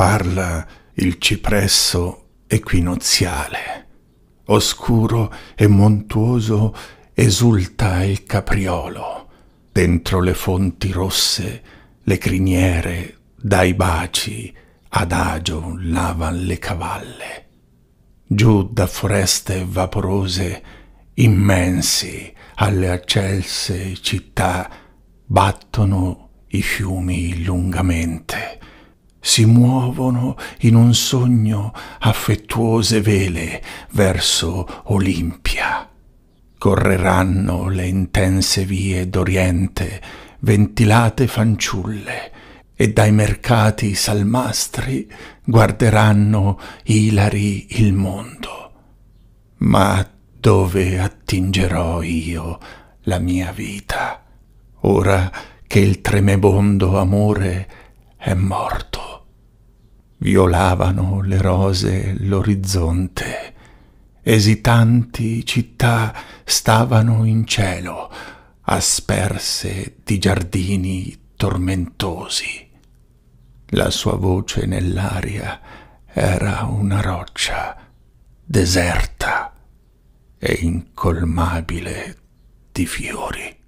parla il cipresso equinoziale. Oscuro e montuoso esulta il capriolo. Dentro le fonti rosse le criniere dai baci adagio lavan le cavalle. Giù da foreste vaporose immensi alle accelse città battono i fiumi lungamente si muovono in un sogno affettuose vele verso Olimpia. Correranno le intense vie d'Oriente, ventilate fanciulle, e dai mercati salmastri guarderanno ilari il mondo. Ma dove attingerò io la mia vita, ora che il tremebondo amore è morto? violavano le rose l'orizzonte. Esitanti città stavano in cielo, asperse di giardini tormentosi. La sua voce nell'aria era una roccia deserta e incolmabile di fiori.